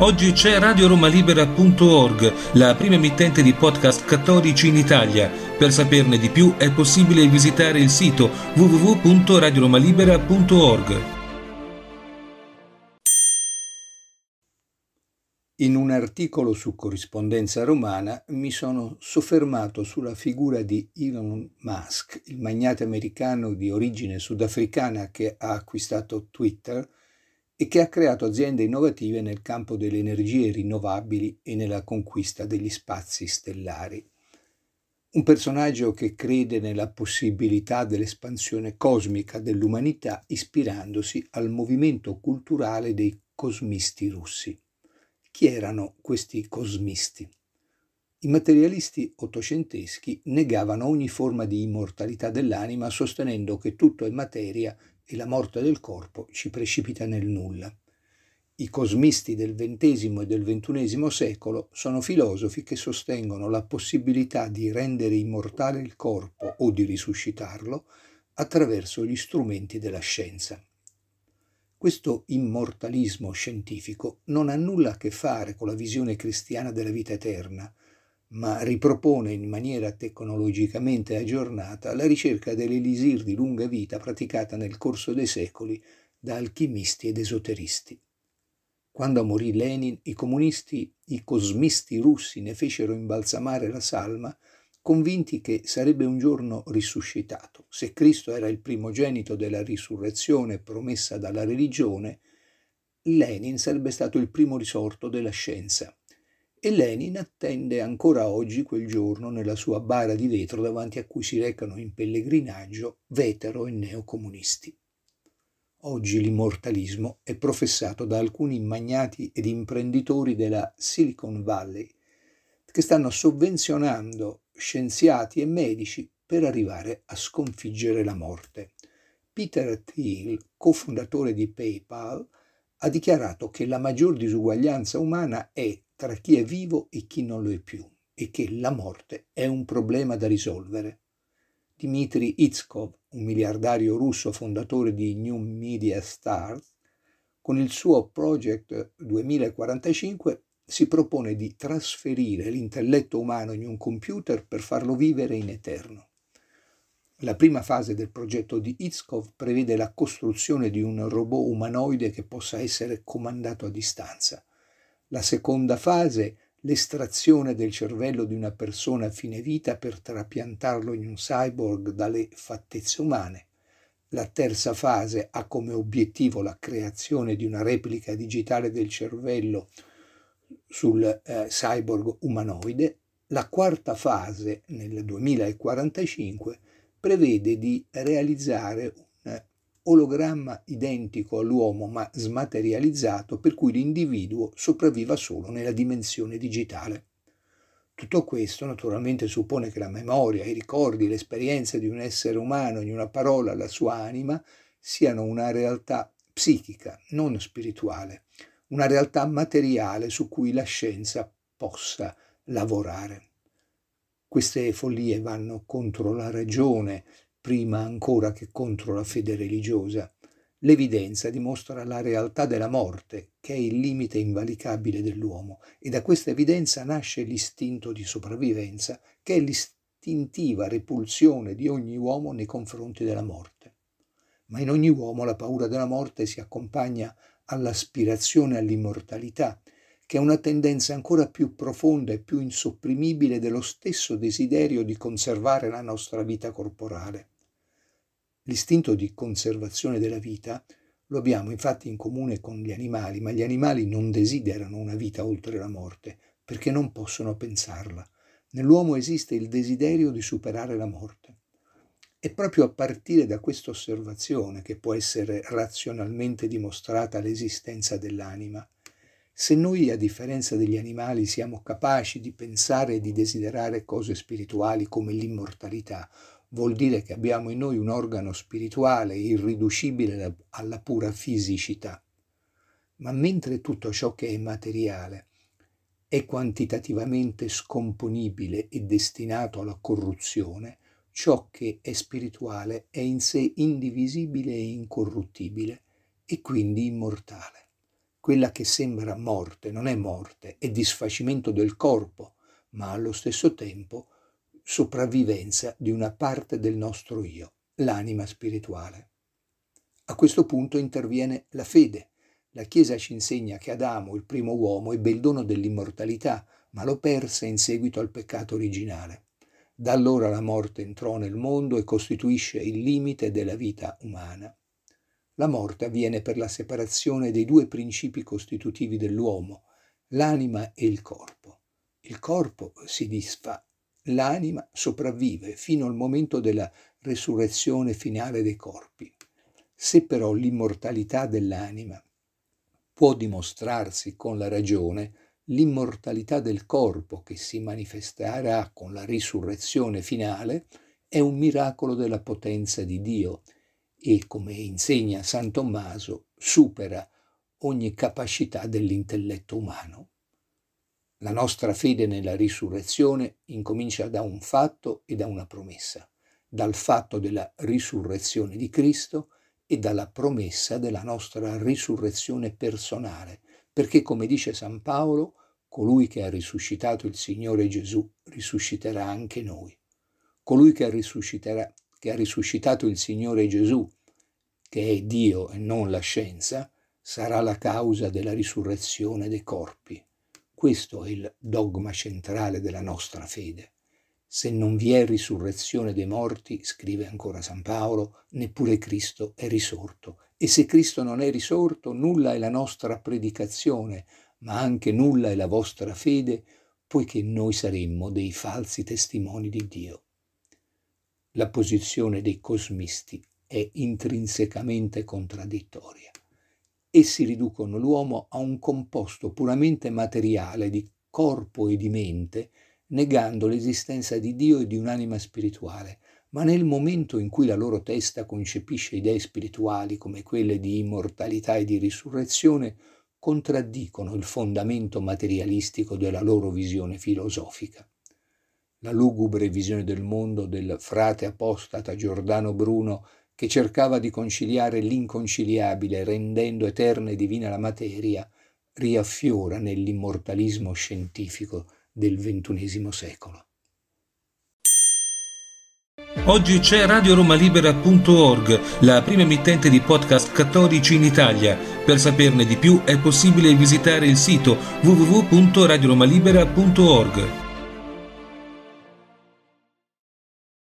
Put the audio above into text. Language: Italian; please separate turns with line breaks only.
Oggi c'è radioromalibera.org, la prima emittente di podcast cattolici in Italia. Per saperne di più è possibile visitare il sito www.radioromalibera.org. In un articolo su corrispondenza romana mi sono soffermato sulla figura di Elon Musk, il magnate americano di origine sudafricana che ha acquistato Twitter, e che ha creato aziende innovative nel campo delle energie rinnovabili e nella conquista degli spazi stellari. Un personaggio che crede nella possibilità dell'espansione cosmica dell'umanità ispirandosi al movimento culturale dei cosmisti russi. Chi erano questi cosmisti? I materialisti ottocenteschi negavano ogni forma di immortalità dell'anima sostenendo che tutto è materia e la morte del corpo ci precipita nel nulla. I cosmisti del XX e del XXI secolo sono filosofi che sostengono la possibilità di rendere immortale il corpo o di risuscitarlo attraverso gli strumenti della scienza. Questo immortalismo scientifico non ha nulla a che fare con la visione cristiana della vita eterna, ma ripropone in maniera tecnologicamente aggiornata la ricerca dell'elisir di lunga vita praticata nel corso dei secoli da alchimisti ed esoteristi. Quando morì Lenin, i comunisti, i cosmisti russi ne fecero imbalsamare la salma, convinti che sarebbe un giorno risuscitato. Se Cristo era il primogenito della risurrezione promessa dalla religione, Lenin sarebbe stato il primo risorto della scienza e Lenin attende ancora oggi quel giorno nella sua bara di vetro davanti a cui si recano in pellegrinaggio vetero e neocomunisti. Oggi l'immortalismo è professato da alcuni magnati ed imprenditori della Silicon Valley che stanno sovvenzionando scienziati e medici per arrivare a sconfiggere la morte. Peter Thiel, cofondatore di PayPal, ha dichiarato che la maggior disuguaglianza umana è tra chi è vivo e chi non lo è più e che la morte è un problema da risolvere. Dmitry Itzkov, un miliardario russo fondatore di New Media Stars, con il suo Project 2045 si propone di trasferire l'intelletto umano in un computer per farlo vivere in eterno. La prima fase del progetto di Itzkov prevede la costruzione di un robot umanoide che possa essere comandato a distanza. La seconda fase, l'estrazione del cervello di una persona a fine vita per trapiantarlo in un cyborg dalle fattezze umane. La terza fase ha come obiettivo la creazione di una replica digitale del cervello sul eh, cyborg umanoide. La quarta fase, nel 2045, prevede di realizzare ologramma identico all'uomo ma smaterializzato per cui l'individuo sopravviva solo nella dimensione digitale. Tutto questo naturalmente suppone che la memoria, i ricordi, l'esperienza di un essere umano in una parola, la sua anima, siano una realtà psichica, non spirituale, una realtà materiale su cui la scienza possa lavorare. Queste follie vanno contro la ragione, prima ancora che contro la fede religiosa, l'evidenza dimostra la realtà della morte, che è il limite invalicabile dell'uomo, e da questa evidenza nasce l'istinto di sopravvivenza, che è l'istintiva repulsione di ogni uomo nei confronti della morte. Ma in ogni uomo la paura della morte si accompagna all'aspirazione all'immortalità, che è una tendenza ancora più profonda e più insopprimibile dello stesso desiderio di conservare la nostra vita corporale. L'istinto di conservazione della vita lo abbiamo infatti in comune con gli animali, ma gli animali non desiderano una vita oltre la morte, perché non possono pensarla. Nell'uomo esiste il desiderio di superare la morte. È proprio a partire da questa osservazione che può essere razionalmente dimostrata l'esistenza dell'anima. Se noi, a differenza degli animali, siamo capaci di pensare e di desiderare cose spirituali come l'immortalità, vuol dire che abbiamo in noi un organo spirituale irriducibile alla pura fisicità. Ma mentre tutto ciò che è materiale è quantitativamente scomponibile e destinato alla corruzione, ciò che è spirituale è in sé indivisibile e incorruttibile e quindi immortale. Quella che sembra morte non è morte, è disfacimento del corpo, ma allo stesso tempo sopravvivenza di una parte del nostro io, l'anima spirituale. A questo punto interviene la fede. La Chiesa ci insegna che Adamo, il primo uomo, ebbe il dono dell'immortalità, ma lo perse in seguito al peccato originale. Da allora la morte entrò nel mondo e costituisce il limite della vita umana. La morte avviene per la separazione dei due principi costitutivi dell'uomo, l'anima e il corpo. Il corpo si disfa l'anima sopravvive fino al momento della resurrezione finale dei corpi. Se però l'immortalità dell'anima può dimostrarsi con la ragione, l'immortalità del corpo che si manifesterà con la risurrezione finale è un miracolo della potenza di Dio e, come insegna San Tommaso, supera ogni capacità dell'intelletto umano. La nostra fede nella risurrezione incomincia da un fatto e da una promessa, dal fatto della risurrezione di Cristo e dalla promessa della nostra risurrezione personale, perché come dice San Paolo, colui che ha risuscitato il Signore Gesù risusciterà anche noi. Colui che, che ha risuscitato il Signore Gesù, che è Dio e non la scienza, sarà la causa della risurrezione dei corpi. Questo è il dogma centrale della nostra fede. Se non vi è risurrezione dei morti, scrive ancora San Paolo, neppure Cristo è risorto. E se Cristo non è risorto, nulla è la nostra predicazione, ma anche nulla è la vostra fede, poiché noi saremmo dei falsi testimoni di Dio. La posizione dei cosmisti è intrinsecamente contraddittoria. Essi riducono l'uomo a un composto puramente materiale di corpo e di mente, negando l'esistenza di Dio e di un'anima spirituale. Ma nel momento in cui la loro testa concepisce idee spirituali come quelle di immortalità e di risurrezione, contraddicono il fondamento materialistico della loro visione filosofica. La lugubre visione del mondo del frate apostata Giordano Bruno che cercava di conciliare l'inconciliabile rendendo eterna e divina la materia, riaffiora nell'immortalismo scientifico del XXI secolo. Oggi c'è radioromalibera.org, la prima emittente di podcast cattolici in Italia. Per saperne di più è possibile visitare il sito www.radioromalibera.org.